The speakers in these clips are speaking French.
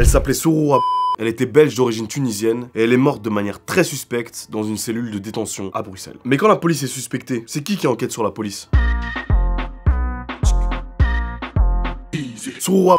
Elle s'appelait Souroura. Elle était belge d'origine tunisienne et elle est morte de manière très suspecte dans une cellule de détention à Bruxelles. Mais quand la police est suspectée, c'est qui qui enquête sur la police Souroura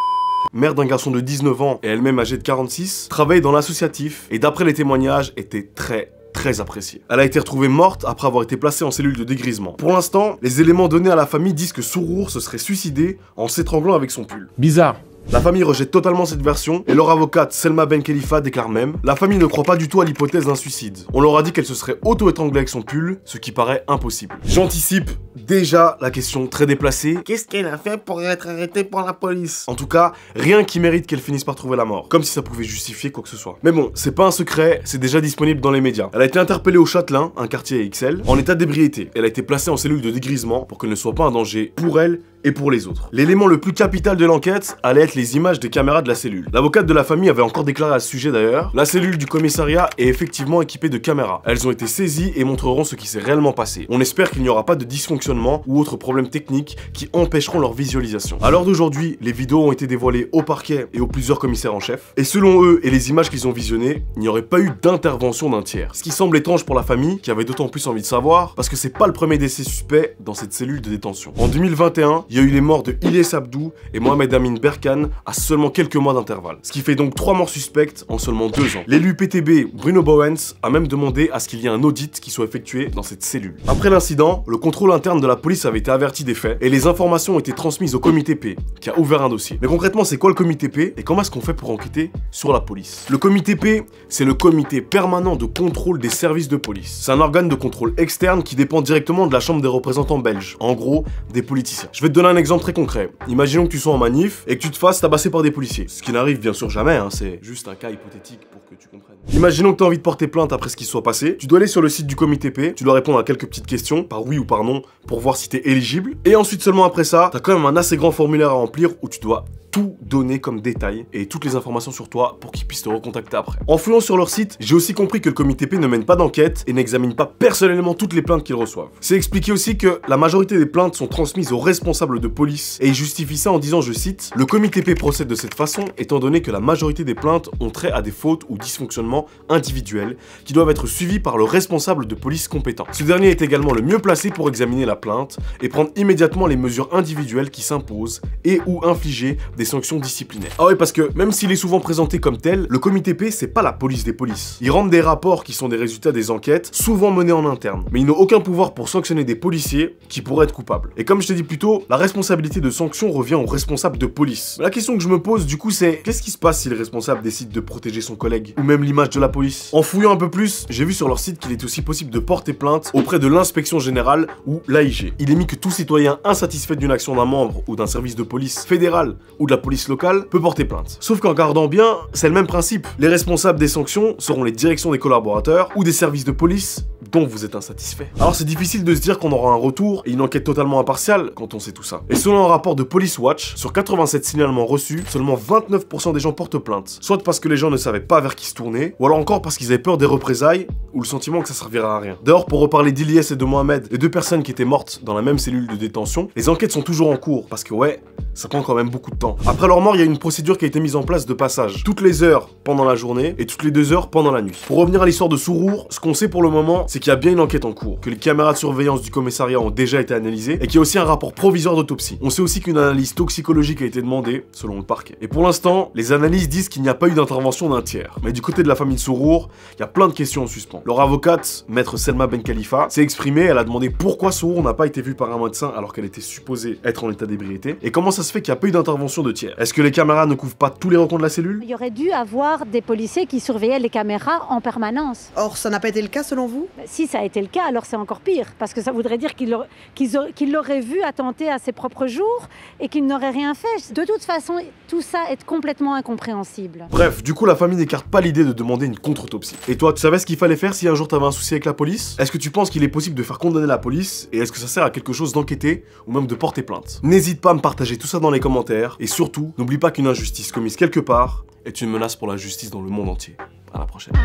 mère d'un garçon de 19 ans et elle-même âgée de 46, travaille dans l'associatif et d'après les témoignages était très très appréciée. Elle a été retrouvée morte après avoir été placée en cellule de dégrisement. Pour l'instant, les éléments donnés à la famille disent que Sourour se serait suicidé en s'étranglant avec son pull. Bizarre, la famille rejette totalement cette version et leur avocate Selma Ben Khalifa déclare même La famille ne croit pas du tout à l'hypothèse d'un suicide. On leur a dit qu'elle se serait auto-étranglée avec son pull, ce qui paraît impossible. J'anticipe Déjà, la question très déplacée. Qu'est-ce qu'elle a fait pour être arrêtée par la police En tout cas, rien qui mérite qu'elle finisse par trouver la mort. Comme si ça pouvait justifier quoi que ce soit. Mais bon, c'est pas un secret, c'est déjà disponible dans les médias. Elle a été interpellée au Châtelain, un quartier XL, en état d'ébriété. Elle a été placée en cellule de dégrisement pour qu'elle ne soit pas un danger pour elle et pour les autres. L'élément le plus capital de l'enquête allait être les images des caméras de la cellule. L'avocate de la famille avait encore déclaré à ce sujet d'ailleurs, la cellule du commissariat est effectivement équipée de caméras. Elles ont été saisies et montreront ce qui s'est réellement passé. On espère qu'il n'y aura pas de dysfonction fonctionnement ou autres problèmes techniques qui empêcheront leur visualisation. À l'heure d'aujourd'hui, les vidéos ont été dévoilées au parquet et aux plusieurs commissaires en chef, et selon eux et les images qu'ils ont visionnées, il n'y aurait pas eu d'intervention d'un tiers. Ce qui semble étrange pour la famille, qui avait d'autant plus envie de savoir, parce que c'est pas le premier décès suspect dans cette cellule de détention. En 2021, il y a eu les morts de Ilyes Abdou et Mohamed Amin Berkan à seulement quelques mois d'intervalle, ce qui fait donc trois morts suspectes en seulement deux ans. L'élu PTB Bruno Bowens a même demandé à ce qu'il y ait un audit qui soit effectué dans cette cellule. Après l'incident, le contrôle interne de la police avait été averti des faits et les informations ont été transmises au comité P, qui a ouvert un dossier. Mais concrètement, c'est quoi le comité P et comment est-ce qu'on fait pour enquêter sur la police Le comité P, c'est le comité permanent de contrôle des services de police. C'est un organe de contrôle externe qui dépend directement de la chambre des représentants belges, en gros, des politiciens. Je vais te donner un exemple très concret. Imaginons que tu sois en manif et que tu te fasses tabasser par des policiers. Ce qui n'arrive bien sûr jamais, hein, c'est juste un cas hypothétique pour que tu comprennes. Imaginons que tu as envie de porter plainte après ce qui se soit passé. Tu dois aller sur le site du comité P, tu dois répondre à quelques petites questions, par oui ou par non, pour voir si t'es éligible. Et ensuite seulement après ça, t'as quand même un assez grand formulaire à remplir où tu dois tout donner comme détail et toutes les informations sur toi pour qu'ils puissent te recontacter après. En fouillant sur leur site, j'ai aussi compris que le comité P ne mène pas d'enquête et n'examine pas personnellement toutes les plaintes qu'ils reçoivent. C'est expliqué aussi que la majorité des plaintes sont transmises aux responsables de police et ils justifient ça en disant, je cite, le comité P procède de cette façon étant donné que la majorité des plaintes ont trait à des fautes ou dysfonctionnements individuels qui doivent être suivis par le responsable de police compétent. Ce dernier est également le mieux placé pour examiner la plainte et prendre immédiatement les mesures individuelles qui s'imposent et ou infliger sanctions disciplinaires. Ah ouais, parce que même s'il est souvent présenté comme tel, le comité P, c'est pas la police des polices. Ils rendent des rapports qui sont des résultats des enquêtes, souvent menées en interne. Mais ils n'ont aucun pouvoir pour sanctionner des policiers qui pourraient être coupables. Et comme je te dit plus tôt, la responsabilité de sanction revient aux responsables de police. La question que je me pose du coup, c'est qu'est-ce qui se passe si le responsable décide de protéger son collègue ou même l'image de la police En fouillant un peu plus, j'ai vu sur leur site qu'il est aussi possible de porter plainte auprès de l'inspection générale ou l'AIG. Il est mis que tout citoyen insatisfait d'une action d'un membre ou d'un service de police fédéral ou de la police locale peut porter plainte. Sauf qu'en gardant bien, c'est le même principe. Les responsables des sanctions seront les directions des collaborateurs ou des services de police dont vous êtes insatisfait. Alors c'est difficile de se dire qu'on aura un retour et une enquête totalement impartiale quand on sait tout ça. Et selon un rapport de Police Watch, sur 87 signalements reçus, seulement 29% des gens portent plainte, soit parce que les gens ne savaient pas vers qui se tourner, ou alors encore parce qu'ils avaient peur des représailles ou le sentiment que ça servira à rien. D'ailleurs, pour reparler d'Iliès et de Mohamed, les deux personnes qui étaient mortes dans la même cellule de détention, les enquêtes sont toujours en cours parce que ouais, ça prend quand même beaucoup de temps. Après leur mort, il y a une procédure qui a été mise en place de passage. Toutes les heures pendant la journée et toutes les deux heures pendant la nuit. Pour revenir à l'histoire de Sourour, ce qu'on sait pour le moment, c'est qu'il y a bien une enquête en cours, que les caméras de surveillance du commissariat ont déjà été analysées et qu'il y a aussi un rapport provisoire d'autopsie. On sait aussi qu'une analyse toxicologique a été demandée, selon le parquet. Et pour l'instant, les analyses disent qu'il n'y a pas eu d'intervention d'un tiers. Mais du côté de la famille de Sourour, il y a plein de questions en suspens. Leur avocate, maître Selma Ben Khalifa, s'est exprimée, elle a demandé pourquoi Sourour n'a pas été vue par un médecin alors qu'elle était supposée être en état d'ébriété et comment ça se fait qu'il n'y a pas eu d'intervention de est-ce que les caméras ne couvrent pas tous les rencontres de la cellule Il y aurait dû avoir des policiers qui surveillaient les caméras en permanence. Or, ça n'a pas été le cas selon vous Si ça a été le cas, alors c'est encore pire, parce que ça voudrait dire qu'ils l'auraient vu attenter à ses propres jours et qu'ils n'auraient rien fait. De toute façon, tout ça est complètement incompréhensible. Bref, du coup, la famille n'écarte pas l'idée de demander une contre-autopsie. Et toi, tu savais ce qu'il fallait faire si un jour t'avais un souci avec la police Est-ce que tu penses qu'il est possible de faire condamner la police Et est-ce que ça sert à quelque chose d'enquêter ou même de porter plainte N'hésite pas à me partager tout ça dans les commentaires Surtout, n'oublie pas qu'une injustice commise quelque part est une menace pour la justice dans le monde entier. À la prochaine.